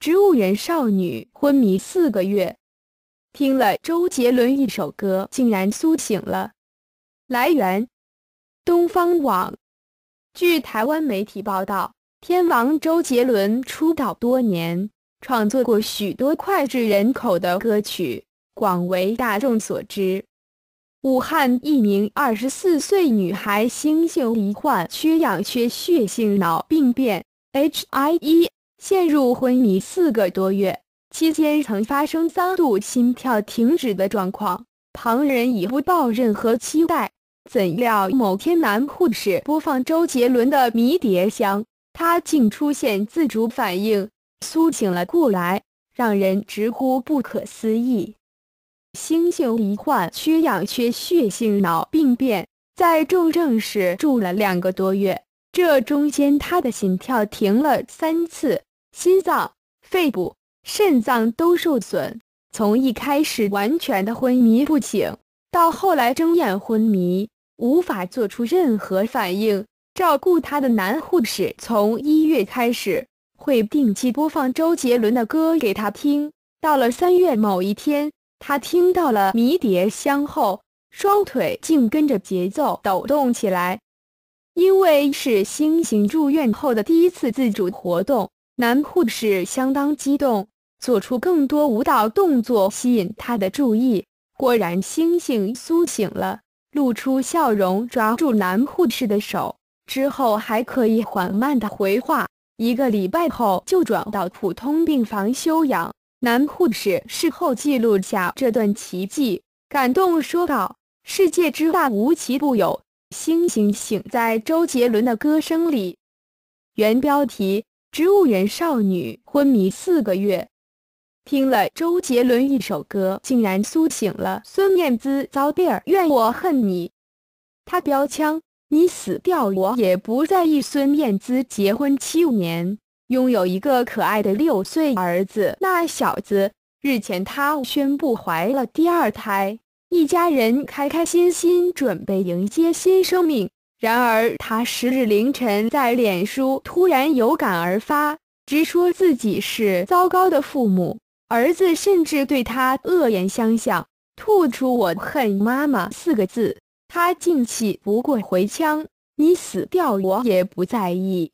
植物人少女昏迷四个月，听了周杰伦一首歌竟然苏醒了。来源：东方网。据台湾媒体报道，天王周杰伦出道多年，创作过许多脍炙人口的歌曲，广为大众所知。武汉一名24岁女孩心性罹患缺氧缺血性脑病变 （HIE）。陷入昏迷四个多月，期间曾发生三度心跳停止的状况，旁人已不抱任何期待。怎料某天，男护士播放周杰伦的《迷迭香》，他竟出现自主反应，苏醒了过来，让人直呼不可思议。星秀罹患缺氧缺血性脑病变，在重症室住了两个多月，这中间他的心跳停了三次。心脏、肺部、肾脏都受损，从一开始完全的昏迷不醒，到后来睁眼昏迷，无法做出任何反应。照顾他的男护士从一月开始会定期播放周杰伦的歌给他听。到了三月某一天，他听到了《迷迭香》后，双腿竟跟着节奏抖动起来，因为是星星住院后的第一次自主活动。男护士相当激动，做出更多舞蹈动作吸引他的注意。果然，猩猩苏醒了，露出笑容，抓住男护士的手。之后还可以缓慢的回话。一个礼拜后就转到普通病房休养。男护士事后记录下这段奇迹，感动说道：“世界之大，无奇不有。”猩猩醒在周杰伦的歌声里。原标题。植物人少女昏迷四个月，听了周杰伦一首歌竟然苏醒了。孙燕姿遭电儿怨我恨你，他飙枪你死掉我也不在意。孙燕姿结婚七年，拥有一个可爱的六岁儿子，那小子日前他宣布怀了第二胎，一家人开开心心准备迎接新生命。然而，他十日凌晨在脸书突然有感而发，直说自己是糟糕的父母。儿子甚至对他恶言相向，吐出“我恨妈妈”四个字。他竟气不过，回腔：“你死掉，我也不在意。”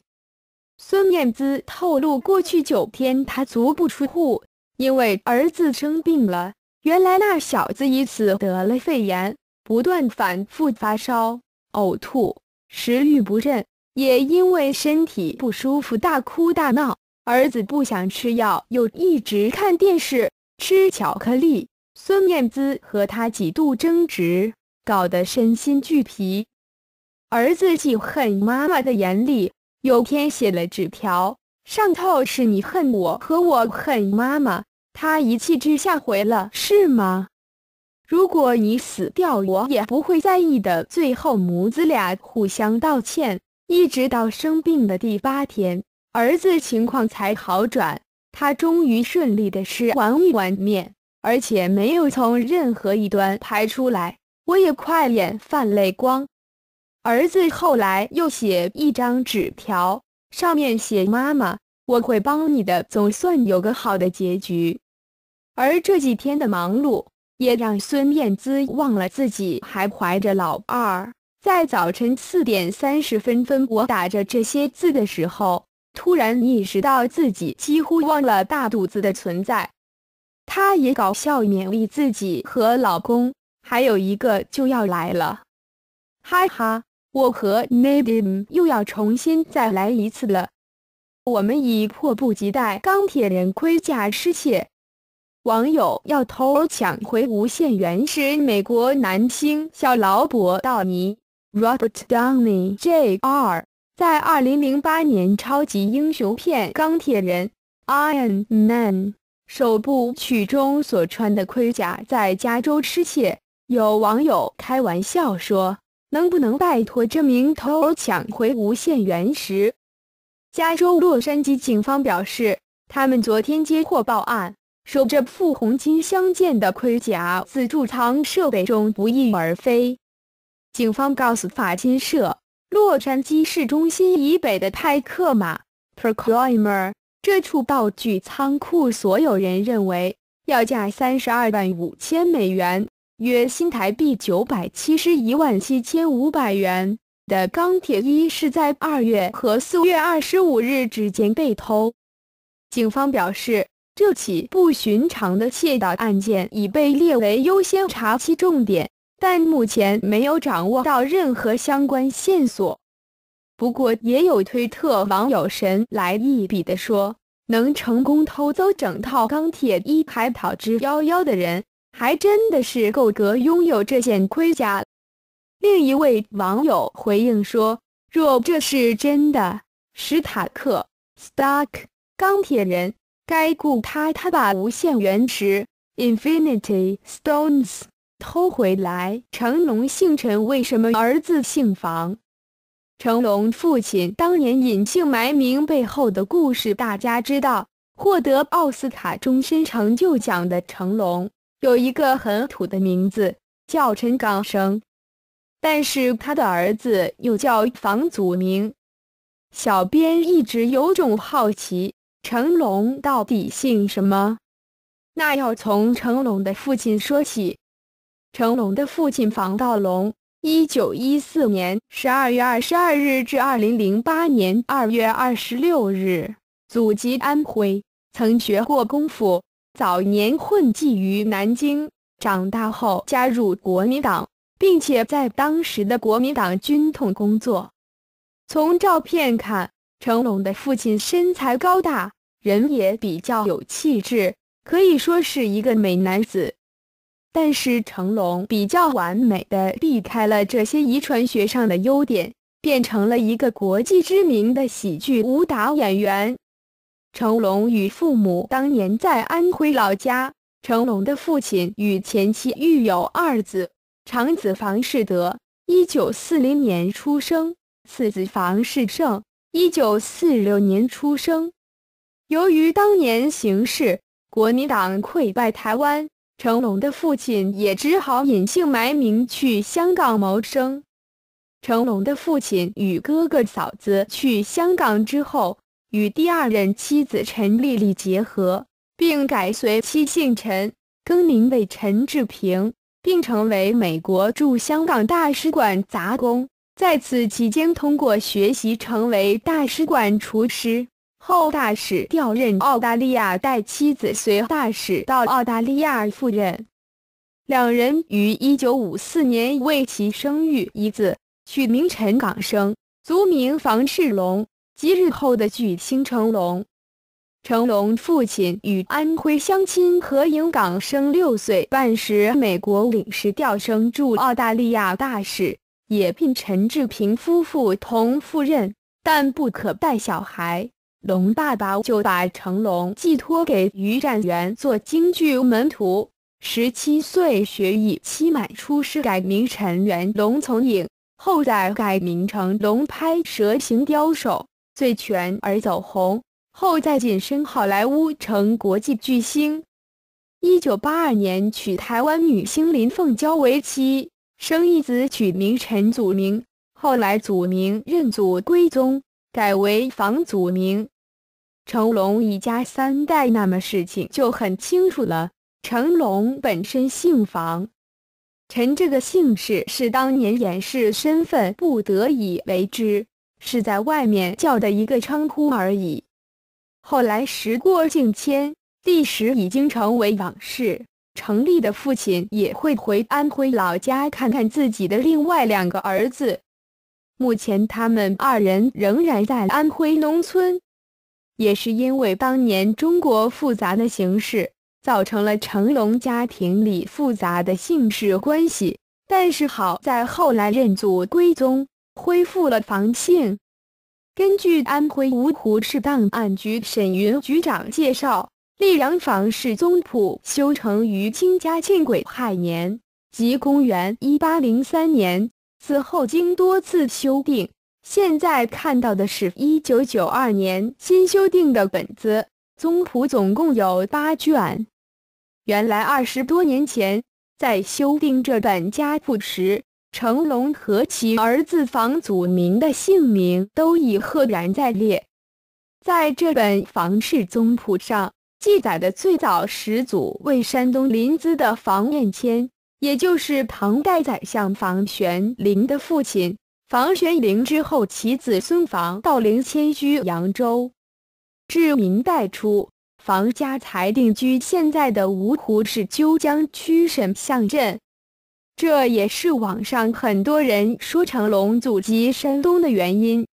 孙燕姿透露，过去九天她足不出户，因为儿子生病了。原来那小子一次得了肺炎，不断反复发烧。呕吐、食欲不振，也因为身体不舒服大哭大闹。儿子不想吃药，又一直看电视、吃巧克力。孙燕姿和他几度争执，搞得身心俱疲。儿子记恨妈妈的严厉，有天写了纸条，上头是你恨我，和我恨妈妈。他一气之下回了，是吗？如果你死掉，我也不会在意的。最后，母子俩互相道歉，一直到生病的第八天，儿子情况才好转。他终于顺利的吃完一碗面，而且没有从任何一端排出来。我也快眼泛泪光。儿子后来又写一张纸条，上面写：“妈妈，我会帮你的。”总算有个好的结局。而这几天的忙碌。也让孙燕姿忘了自己还怀着老二。在早晨四点三十分分，我打着这些字的时候，突然意识到自己几乎忘了大肚子的存在。她也搞笑勉励自己和老公：“还有一个就要来了，哈哈，我和 Nadim 又要重新再来一次了，我们已迫不及待，钢铁人盔甲失窃。”网友要偷抢回无限原石，美国男星小劳勃·道尼 （Robert Downey Jr.） 在2008年超级英雄片《钢铁人》（Iron Man） 首部曲中所穿的盔甲在加州失窃。有网友开玩笑说：“能不能拜托这名偷抢回无限原石？”加州洛杉矶警方表示，他们昨天接获报案。说这副红金相间的盔甲自助舱设备中不翼而飞。警方告诉法新社，洛杉矶市中心以北的泰克马 （Percomer） 这处道具仓库所有人认为，要价三十二万五千美元（约新台币九百七十一万七千五百元）的钢铁一是在二月和四月二十五日之间被偷。警方表示。这起不寻常的窃盗案件已被列为优先查缉重点，但目前没有掌握到任何相关线索。不过，也有推特网友神来一笔的说：“能成功偷走整套钢铁一排逃之夭夭的人，还真的是够格拥有这件盔甲。”另一位网友回应说：“若这是真的，史塔克 （Stark） 钢铁人。”该雇他，他把无限原石 （Infinity Stones） 偷回来。成龙姓陈，为什么儿子姓房？成龙父亲当年隐姓埋名背后的故事，大家知道。获得奥斯卡终身成就奖的成龙，有一个很土的名字，叫陈港生。但是他的儿子又叫房祖名。小编一直有种好奇。成龙到底姓什么？那要从成龙的父亲说起。成龙的父亲房道龙，一九一四年十二月二十二日至二零零八年二月二十六日，祖籍安徽，曾学过功夫，早年混迹于南京，长大后加入国民党，并且在当时的国民党军统工作。从照片看，成龙的父亲身材高大。人也比较有气质，可以说是一个美男子。但是成龙比较完美的避开了这些遗传学上的优点，变成了一个国际知名的喜剧武打演员。成龙与父母当年在安徽老家。成龙的父亲与前妻育有二子：长子房世德，一九四零年出生；次子房世盛，一九四六年出生。由于当年形势，国民党溃败，台湾成龙的父亲也只好隐姓埋名去香港谋生。成龙的父亲与哥哥嫂子去香港之后，与第二任妻子陈丽丽结合，并改随妻姓陈，更名为陈志平，并成为美国驻香港大使馆杂工。在此期间，通过学习，成为大使馆厨师。后大使调任澳大利亚，带妻子随大使到澳大利亚赴任。两人于一九五四年为其生育一子，取名陈港生，族名房世龙，即日后的巨星成龙。成龙父亲与安徽乡亲合影港生六岁半时，美国领事调升驻澳大利亚大使，也聘陈志平夫妇同赴任，但不可带小孩。龙爸爸就把成龙寄托给于占元做京剧门徒。十七岁学艺期满出师，改名陈元龙从影，后在改名成龙拍蛇形刁手，醉拳而走红，后在晋升好莱坞成国际巨星。一九八二年娶台湾女星林凤娇为妻，生一子取名陈祖明，后来祖明认祖归宗。改为房祖名，成龙一家三代，那么事情就很清楚了。成龙本身姓房，陈这个姓氏是当年掩饰身份不得已为之，是在外面叫的一个称呼而已。后来时过境迁，历史已经成为往事。成立的父亲也会回安徽老家看看自己的另外两个儿子。目前，他们二人仍然在安徽农村。也是因为当年中国复杂的形式，造成了成龙家庭里复杂的姓氏关系。但是好在后来认祖归宗，恢复了房姓。根据安徽芜湖市档案局沈云局长介绍，丽阳房氏宗谱修成于清嘉庆癸亥年，即公元一八零三年。此后经多次修订，现在看到的是1992年新修订的本子。宗谱总共有八卷。原来二十多年前在修订这本家谱时，成龙和其儿子房祖名的姓名都已赫然在列。在这本房氏宗谱上记载的最早始祖为山东临淄的房彦谦。也就是唐代宰相房玄龄的父亲房玄龄之后，其子孙房道龄迁居扬州，至明代初，房家才定居现在的芜湖市鸠江区沈巷镇。这也是网上很多人说成龙祖籍山东的原因。